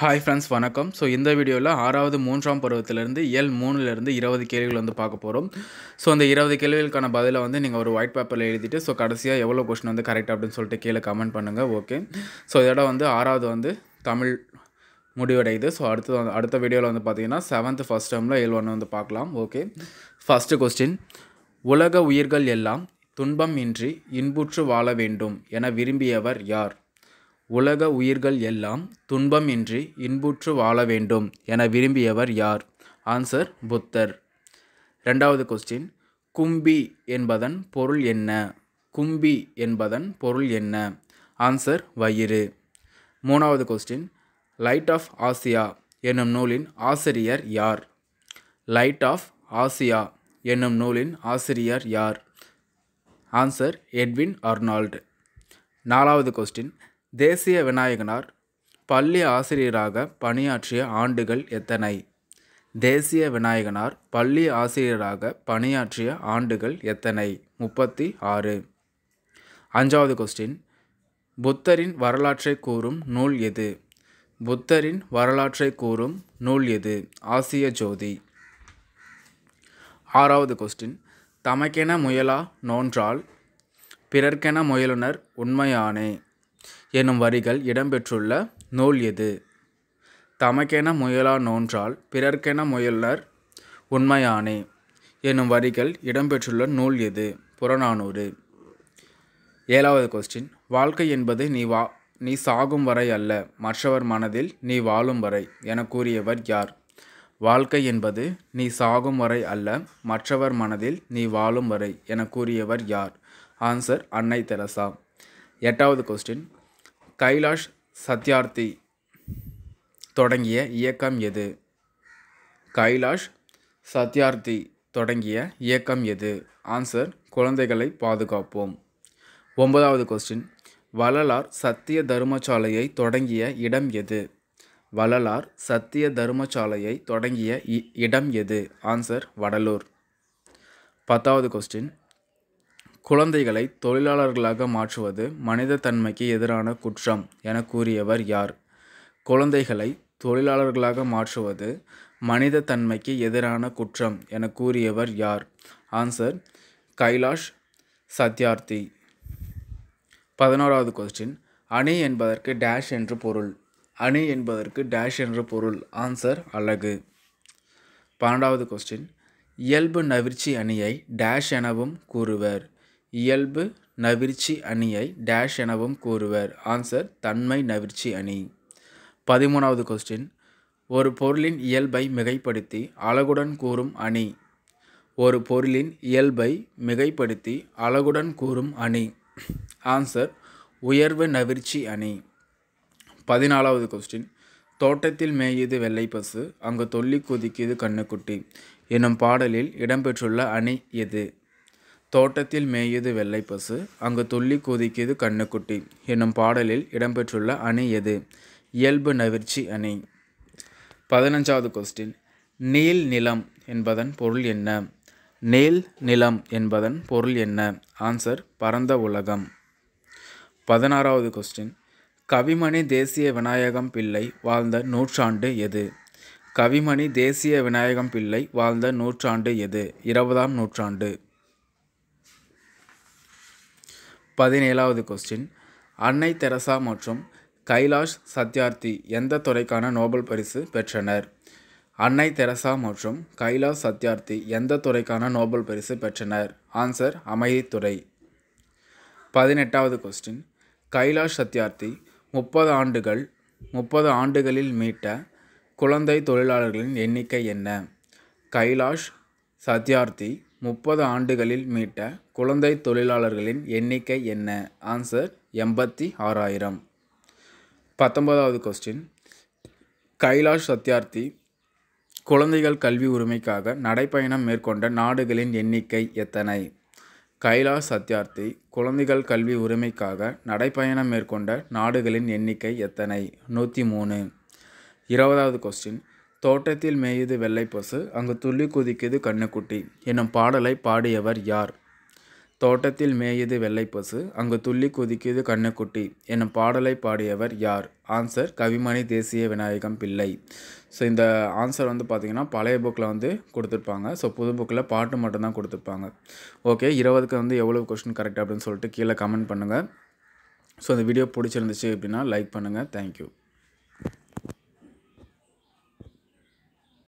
hi friends வணக்கம் so இந்த வீடியோவில் ஆறாவது மூன்றாம் பருவத்திலேருந்து எல் மூணுலேருந்து இருபது கேள்விகள் வந்து பார்க்க போகிறோம் ஸோ அந்த இருபது கேள்விகளுக்கான பதிலை வந்து நீங்கள் ஒரு ஒயிட் பேப்பரில் எழுதிட்டு ஸோ கடைசியாக எவ்வளோ கொஸ்டின் வந்து கரெக்டாக அப்படின்னு சொல்லிட்டு கீழே கமெண்ட் பண்ணுங்கள் ஓகே ஸோ இதோட வந்து ஆறாவது வந்து தமிழ் முடிவடையுது ஸோ அடுத்து அடுத்த வீடியோவில் வந்து பார்த்தீங்கன்னா செவன்த் ஃபஸ்ட் டேர்மில் ஏழு ஒன்று வந்து பார்க்கலாம் ஓகே ஃபஸ்ட்டு கொஸ்டின் உலக உயிர்கள் எல்லாம் துன்பம் இன்றி இன்புற்று வாழ வேண்டும் என விரும்பியவர் யார் உலக உயிர்கள் எல்லாம் துன்பம் இன்றி இன்புற்று வாழ வேண்டும் என விரும்பியவர் யார் ஆன்சர் புத்தர் ரெண்டாவது கொஸ்டின் கும்பி என்பதன் பொருள் என்ன கும்பி என்பதன் பொருள் என்ன ஆன்சர் வயிறு மூணாவது கொஸ்டின் லைட் ஆஃப் ஆசியா என்னும் நூலின் ஆசிரியர் யார் லைட் ஆஃப் ஆசியா என்னும் நூலின் ஆசிரியர் யார் ஆன்சர் எட்வின் அர்னால்டு நாலாவது கொஸ்டின் தேசிய விநாயகனார் பள்ளி ஆசிரியராக பணியாற்றிய ஆண்டுகள் எத்தனை தேசிய விநாயகனார் பள்ளி ஆசிரியராக பணியாற்றிய ஆண்டுகள் எத்தனை முப்பத்தி ஆறு அஞ்சாவது கொஸ்டின் புத்தரின் வரலாற்றை கூறும் நூல் எது புத்தரின் வரலாற்றை கூறும் நூல் எது ஆசிய ஜோதி ஆறாவது கொஸ்டின் தமக்கென முயலா நோன்றால் பிறர்க்கென முயலுனர் உண்மையானே எனும் வரிகள் இடம்பெற்றுள்ள நூல் எது தமக்கென முயலா நோன்றால் பிறர்க்கென முயல்லர் உண்மையானே எனும் வரிகள் இடம்பெற்றுள்ள நூல் எது புறநானூறு ஏழாவது கொஸ்டின் வாழ்க்கை என்பது நீ வா நீ சாகும் வரை அல்ல மற்றவர் மனதில் நீ வாழும் வரை என கூறியவர் யார் வாழ்க்கை என்பது நீ சாகும் வரை அல்ல மற்றவர் மனதில் நீ வாழும் வரை என கூறியவர் யார் ஆன்சர் அன்னை தெரசா எட்டாவது கொஸ்டின் கைலாஷ் சத்யார்த்தி தொடங்கிய இயக்கம் எது கைலாஷ் சத்யார்த்தி தொடங்கிய இயக்கம் எது ஆன்சர் குழந்தைகளை பாதுகாப்போம் ஒன்பதாவது கொஸ்டின் வள்ளலார் சத்திய தர்மசாலையை தொடங்கிய இடம் எது வள்ளலார் சத்திய தர்மசாலையை தொடங்கிய இடம் எது ஆன்சர் வடலூர் பத்தாவது கொஸ்டின் குழந்தைகளை தொழிலாளர்களாக மாற்றுவது மனித தன்மைக்கு எதிரான குற்றம் என கூறியவர் யார் குழந்தைகளை தொழிலாளர்களாக மாற்றுவது மனித தன்மைக்கு எதிரான குற்றம் என கூறியவர் யார் ஆன்சர் கைலாஷ் சத்யார்த்தி பதினோராவது கொஸ்டின் அணி என்பதற்கு டேஷ் என்று பொருள் அணி என்பதற்கு டேஷ் என்று பொருள் ஆன்சர் அழகு பன்னெண்டாவது கொஸ்டின் இயல்பு நவிர்ச்சி அணியை டேஷ் எனவும் கூறுவர் இயல்பு நவிர்ச்சி அணியை டேஷ் எனவும் கூறுவர் ஆன்சர் தன்மை நவிர்ச்சி அணி பதிமூணாவது கொஸ்டின் ஒரு பொருளின் இயல்பை மிகைப்படுத்தி அழகுடன் கூறும் அணி ஒரு பொருளின் இயல்பை மிகைப்படுத்தி அழகுடன் கூறும் அணி ஆன்சர் உயர்வு நவிர்ச்சி அணி பதினாலாவது கொஸ்டின் தோட்டத்தில் மேயுது வெள்ளை பசு அங்கு தொல்லி குதிக்குது கண்ணுக்குட்டி எனும் பாடலில் இடம்பெற்றுள்ள அணி எது தோட்டத்தில் மேயுது வெள்ளை பசு அங்கு துள்ளி குதிக்கியது கண்ணுக்குட்டி என்னும் பாடலில் இடம்பெற்றுள்ள அணி எது இயல்பு நவிர்ச்சி அணி பதினஞ்சாவது கொஸ்டின் நீல் நிலம் என்பதன் பொருள் என்ன நீல் நிலம் என்பதன் பொருள் என்ன ஆன்சர் பரந்த உலகம் பதினாறாவது கொஸ்டின் கவிமணி தேசிய விநாயகம் பிள்ளை வாழ்ந்த நூற்றாண்டு எது கவிமணி தேசிய விநாயகம் பிள்ளை வாழ்ந்த நூற்றாண்டு எது இருபதாம் நூற்றாண்டு பதினேழாவது கொஸ்டின் அன்னை தெரசா மற்றும் கைலாஷ் சத்யார்த்தி எந்த துறைக்கான நோபல் பரிசு பெற்றனர் அன்னை தெரசா மற்றும் கைலாஷ் சத்யார்த்தி எந்த துறைக்கான நோபல் பரிசு பெற்றனர் ஆன்சர் அமைதித்துறை பதினெட்டாவது கொஸ்டின் கைலாஷ் சத்யார்த்தி முப்பது ஆண்டுகள் முப்பது ஆண்டுகளில் மீட்ட குழந்தை தொழிலாளர்களின் எண்ணிக்கை என்ன கைலாஷ் சத்யார்த்தி முப்பது ஆண்டுகளில் மீட்ட குழந்தை தொழிலாளர்களின் எண்ணிக்கை என்ன ஆன்சர் எண்பத்தி ஆறாயிரம் பத்தொன்பதாவது கொஸ்டின் கைலாஷ் சத்யார்த்தி குழந்தைகள் கல்வி உரிமைக்காக நடைப்பயணம் மேற்கொண்ட நாடுகளின் எண்ணிக்கை எத்தனை கைலாஷ் சத்யார்த்தி குழந்தைகள் கல்வி உரிமைக்காக நடைப்பயணம் மேற்கொண்ட நாடுகளின் எண்ணிக்கை எத்தனை நூற்றி மூணு இருபதாவது கொஸ்டின் தோட்டத்தில் மேயுது வெள்ளைப்பசு அங்கு துள்ளி குதிக்குது கண்ணுக்குட்டி என்னும் பாடலை பாடியவர் யார் தோட்டத்தில் மேயுது வெள்ளைப்பசு அங்கு துள்ளி குதிக்குது கண்ணுக்குட்டி என்னும் பாடலை பாடியவர் யார் ஆன்சர் கவிமணி தேசிய விநாயகம் பிள்ளை ஸோ இந்த ஆன்சர் வந்து பார்த்திங்கன்னா பழைய புக்கில் வந்து கொடுத்துருப்பாங்க ஸோ புது புக்கில் பாட்டு மட்டும்தான் கொடுத்துருப்பாங்க ஓகே இருபதுக்கு வந்து எவ்வளோ கொஸ்டின் கரெக்ட் அப்படின்னு சொல்லிட்டு கீழே கமெண்ட் பண்ணுங்கள் ஸோ இந்த வீடியோ பிடிச்சிருந்துச்சு அப்படின்னா லைக் பண்ணுங்கள் தேங்க்யூ